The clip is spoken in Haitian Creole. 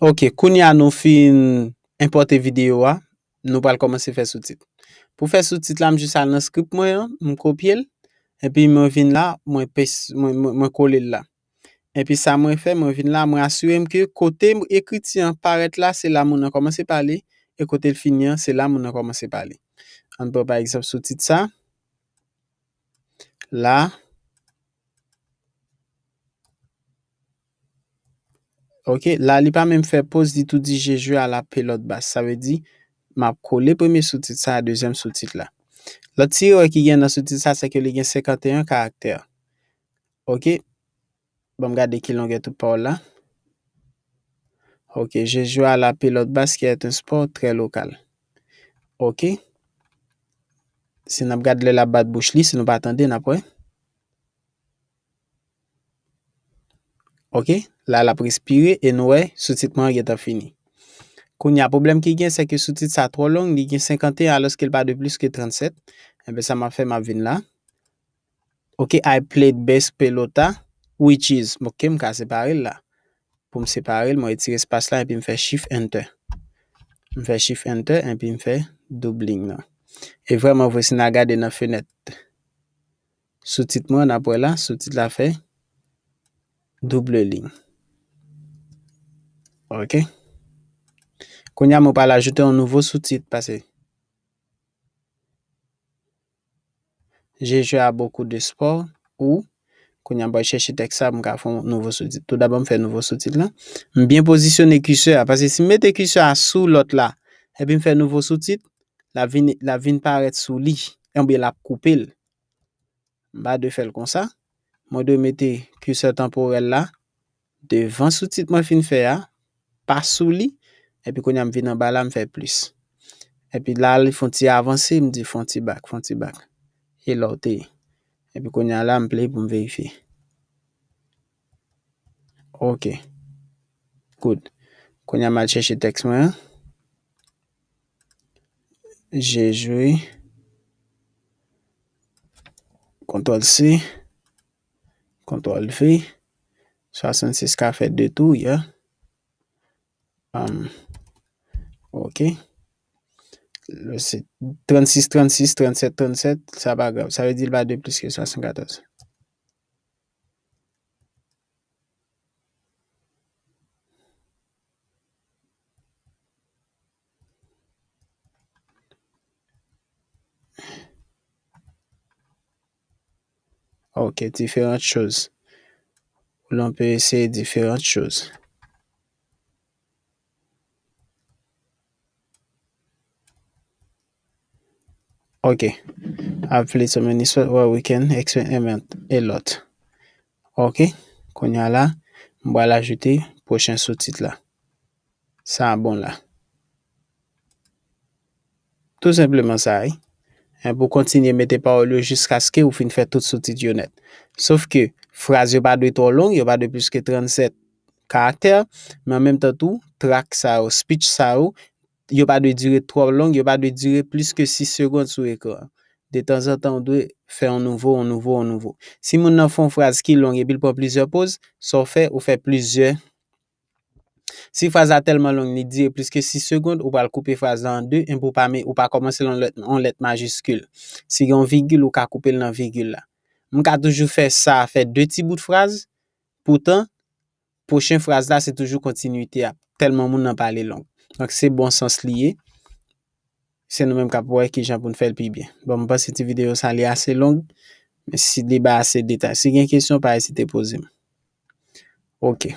Ok, quand nous avons fait une vidéo, nous allons commencer à faire sous titre. Pour faire sous titre, je vais faire un script, je vais copier. Et puis je vais là, je colle là. Et puis ça faire, je vais là, je vais assurer que côté écrit là, c'est là que à parler Et côté finir, c'est là que on commence commencé à parler. On peut par exemple sous ça. Là. Ok, la li pa men fè pos di tout di jè jou a la pelote bas. Sa ve di, map ko le premi sou tit sa, a deuxième sou tit la. La ti yo e ki gen nan sou tit sa, sa ke li gen 51 karakter. Ok, bom gade ki lon gè tou pa ou la. Ok, jè jou a la pelote bas ki ete un sport tre lokal. Ok, se nan gade le la bat bouch li, se nan patande nan pou e. Ok, la la prispire, enwe, sotitman yata fini. Koun ya problem ki gen, se ke sotit sa tro long, li gen 51, alos ke l pa de plus ke 37, enbe eh sa ma fe ma vin la. Ok, I played best pelota, which is, mok ke m ka separe la. Poum separe, mwen etire spas la, enpe m fe shift enter. M fe shift enter, enpe m fe doubling la. E vreman vwese nan gade nan fenet. Sotitman apwe la, sotit la fe, double ligne. OK? quand on va pas un nouveau sous-titre parce que j'ai joué à beaucoup de sports ou quand on va bah, chercher texte ça, va un nouveau sous-titre. Tout d'abord, fait un nouveau sous-titre là. bien positionner curseur parce que si je mets curseur sous l'autre là, et puis fait un nouveau sous-titre, la vigne, la vigne paraît sous lit, et bien la couper. va de faire comme ça. Mon do mette kuse temporel la. Devan sou tit mwen fin fe a. Pas sou li. Epi konya mwen vin an bala mwen fe plis. Epi la li fon ti avanse. Mwen di fon ti bak fon ti bak. Elote. Epi konya la mwen play pou mwen veyife. Ok. Good. Konya mwen cheshe teks mwen. Je jwe. Kontrol si. to al 66 ka fet de tout ya. Um, ok. Le, 36, 36, 37, 37, ça ba grav. Sa ve di l ba de plus que 74. Ok, différentes choses où l'on peut essayer différentes choses. Ok. I've played so many sports where we can experiment a lot. Ok, qu'on y là, on va l'ajouter prochain sous-titre là. Ça bon là. Tout simplement ça. Et hein. hein, Pour continuer, mettez pas au lieu jusqu'à ce que vous finissez tout sous-titre net. Sauf que, Fraz yo pa dwe tro long, yo pa dwe plus ke 37 karakter, men an menm tentou, trak sa ou, spitch sa ou, yo pa dwe dire tro long, yo pa dwe dire plus ke 6 segonde sou ekor. De tan san tan dwe fe an nouvo, an nouvo, an nouvo. Si moun nan fon fraz ki long, e bil pou an plizye pose, so fe ou fe plizye. Si fraz a telman long, ni dire plus ke 6 segonde, ou pa l koupe fraz nan 2, en pou pa me, ou pa komanse l an let majiskul. Si yon vigil, ou ka koupe l nan vigil la. M ka toujou fè sa, fè dè ti bout frase. Poutan, pochèn frase la, se toujou kontinuitè ap. Telman moun nan pale long. Donk se bon sens liye. Se nou men m ka pou wè ki jan pou n fèl pi bien. Bon, m pa se ti video sa li asè long. Se di ba asè deta. Se gen kèsyon, pare si te pose. Ok.